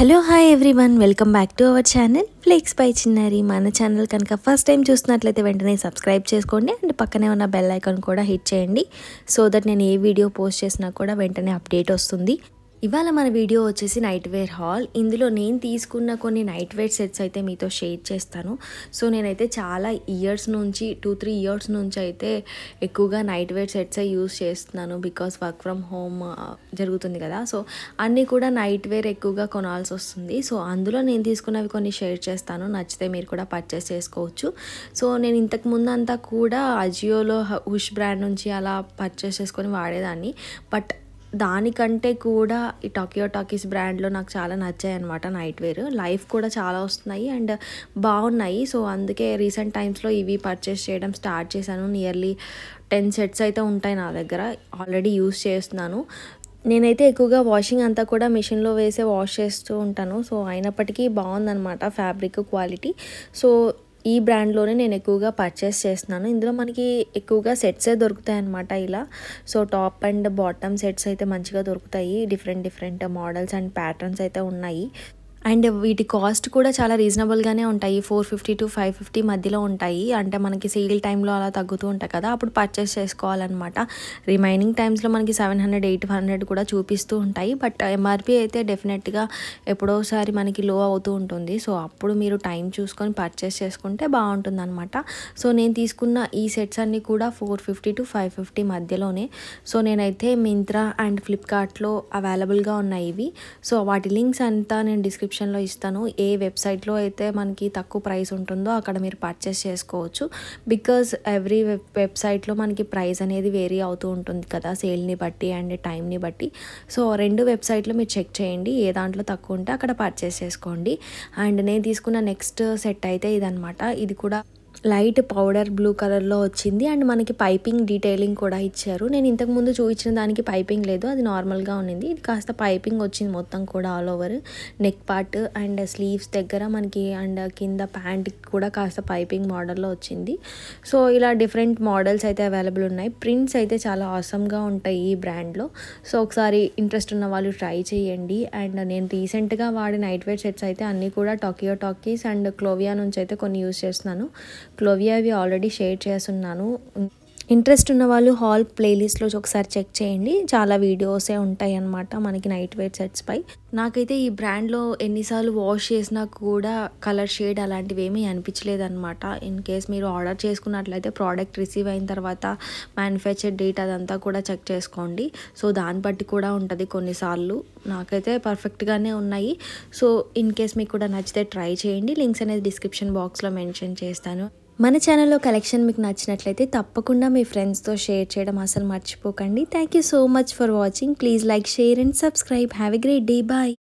hello hi everyone welcome back to our channel Flex by Chinnari మన channel కనుక first time చూసినట్లయితే వెంటనే subscribe చేసుకోండి అండ్ పక్కనే ఉన్న బెల్ ఐకాన్ కూడా హిట్ చేయండి సో దట్ నేను ఏ వీడియో పోస్ట్ చేసినా కూడా వెంటనే అప్డేట్ వస్తుంది ఇవాళ మన వీడియో వచ్చేసి నైట్ వేర్ హాల్ ఇందులో నేను తీసుకున్న కొన్ని నైట్ వేర్ సెట్స్ అయితే మీతో షేర్ చేస్తాను సో నేనైతే చాలా ఇయర్స్ నుంచి టూ త్రీ ఇయర్స్ నుంచి అయితే ఎక్కువగా నైట్ వేర్ సెట్స్ యూస్ చేస్తున్నాను బికాస్ వర్క్ ఫ్రమ్ హోమ్ జరుగుతుంది కదా సో అన్నీ కూడా నైట్ వేర్ ఎక్కువగా కొనాల్సి వస్తుంది సో అందులో నేను తీసుకున్నవి కొన్ని షేర్ చేస్తాను నచ్చితే మీరు కూడా పర్చేస్ చేసుకోవచ్చు సో నేను ఇంతకు ముందంతా కూడా అజియోలో హుష్ బ్రాండ్ నుంచి అలా పర్చేస్ చేసుకొని వాడేదాన్ని బట్ దానికంటే కూడా ఈ టాకియో టాకీస్ బ్రాండ్లో నాకు చాలా నచ్చాయి అనమాట నైట్ వేర్ లైఫ్ కూడా చాలా వస్తున్నాయి అండ్ బాగున్నాయి సో అందుకే రీసెంట్ టైమ్స్లో ఇవి పర్చేస్ చేయడం స్టార్ట్ చేశాను నియర్లీ టెన్ సెట్స్ అయితే ఉంటాయి నా దగ్గర ఆల్రెడీ యూస్ చేస్తున్నాను నేనైతే ఎక్కువగా వాషింగ్ అంతా కూడా మిషన్లో వేసే వాష్ చేస్తూ ఉంటాను సో అయినప్పటికీ బాగుందనమాట ఫ్యాబ్రిక్ క్వాలిటీ సో ఈ బ్రాండ్లోనే నేను ఎక్కువగా పర్చేస్ చేస్తున్నాను ఇందులో మనకి ఎక్కువగా సెట్సే దొరుకుతాయి అన్నమాట ఇలా so top and bottom sets అయితే మంచిగా దొరుకుతాయి different different models and patterns అయితే ఉన్నాయి అండ్ వీటి కాస్ట్ కూడా చాలా రీజనబుల్గానే ఉంటాయి four fifty to five fifty మధ్యలో ఉంటాయి అంటే మనకి సేల్ టైంలో అలా తగ్గుతూ ఉంటాయి కదా అప్పుడు పర్చేస్ చేసుకోవాలన్నమాట రిమైనింగ్ టైమ్స్లో మనకి సెవెన్ హండ్రెడ్ ఎయిట్ హండ్రెడ్ కూడా చూపిస్తూ ఉంటాయి బట్ ఎంఆర్పి అయితే డెఫినెట్గా ఎప్పుడోసారి మనకి లో అవుతూ ఉంటుంది సో అప్పుడు మీరు టైం చూసుకొని పర్చేస్ చేసుకుంటే బాగుంటుంది అనమాట సో నేను తీసుకున్న ఈ సెట్స్ అన్నీ కూడా four fifty to five fifty మధ్యలోనే సో నేనైతే మింత్రా అండ్ ఫ్లిప్కార్ట్లో అవైలబుల్గా ఉన్నాయి ఇవి సో వాటి లింక్స్ అంతా నేను డిస్క్రిప్షన్ డిస్క్రిప్షన్లో ఇస్తాను ఏ వెబ్సైట్లో అయితే మనకి తక్కువ ప్రైస్ ఉంటుందో అక్కడ మీరు పర్చేస్ చేసుకోవచ్చు బికాజ్ ఎవ్రీ వెబ్ వెబ్సైట్లో మనకి ప్రైస్ అనేది వేరీ అవుతూ ఉంటుంది కదా సేల్ని బట్టి అండ్ టైంని బట్టి సో రెండు వెబ్సైట్లో మీరు చెక్ చేయండి ఏ దాంట్లో తక్కువ ఉంటే అక్కడ పర్చేస్ చేసుకోండి అండ్ నేను తీసుకున్న నెక్స్ట్ సెట్ అయితే ఇదనమాట ఇది కూడా లైట్ పౌడర్ బ్లూ కలర్లో వచ్చింది అండ్ మనకి పైపింగ్ డీటెయిలింగ్ కూడా ఇచ్చారు నేను ఇంతకుముందు చూపించిన దానికి పైపింగ్ లేదు అది నార్మల్గా ఉన్నింది ఇది కాస్త పైపింగ్ వచ్చింది మొత్తం కూడా all over neck part and sleeves దగ్గర మనకి అండ్ కింద ప్యాంట్ కూడా కాస్త పైపింగ్ మోడల్లో వచ్చింది సో ఇలా డిఫరెంట్ మోడల్స్ అయితే అవైలబుల్ ఉన్నాయి ప్రింట్స్ అయితే చాలా ఆసమ్గా ఉంటాయి ఈ బ్రాండ్లో సో ఒకసారి ఇంట్రెస్ట్ ఉన్న వాళ్ళు ట్రై చేయండి అండ్ నేను రీసెంట్గా వాడే నైట్ వేర్ సెట్స్ అయితే అన్నీ కూడా టొకియో టాకీస్ అండ్ క్లోవియా నుంచి అయితే కొన్ని యూస్ చేస్తున్నాను క్లోవియా అవి ఆల్రెడీ షేర్ చేస్తున్నాను ఇంట్రెస్ట్ ఉన్న వాళ్ళు హాల్ ప్లేలిస్ట్లో ఒకసారి చెక్ చేయండి చాలా వీడియోసే ఉంటాయి అన్నమాట మనకి నైట్ వేర్ సెట్స్ పై నాకైతే ఈ బ్రాండ్లో ఎన్నిసార్లు వాష్ చేసినా కూడా కలర్ షేడ్ అలాంటివి ఏమీ అనిపించలేదన్నమాట ఇన్ కేస్ మీరు ఆర్డర్ చేసుకున్నట్లయితే ప్రోడక్ట్ రిసీవ్ అయిన తర్వాత మ్యానుఫ్యాక్చర్ డేట్ అదంతా కూడా చెక్ చేసుకోండి సో దాన్ని బట్టి కూడా ఉంటుంది కొన్నిసార్లు నాకైతే పర్ఫెక్ట్గానే ఉన్నాయి సో ఇన్ కేస్ మీకు కూడా నచ్చితే ట్రై చేయండి లింక్స్ అనేది డిస్క్రిప్షన్ బాక్స్లో మెన్షన్ చేస్తాను మన ఛానల్లో కలెక్షన్ మీకు నచ్చినట్లయితే తప్పకుండా మీ ఫ్రెండ్స్తో షేర్ చేయడం అసలు మర్చిపోకండి thank so much for watching please like share and subscribe have a great day bye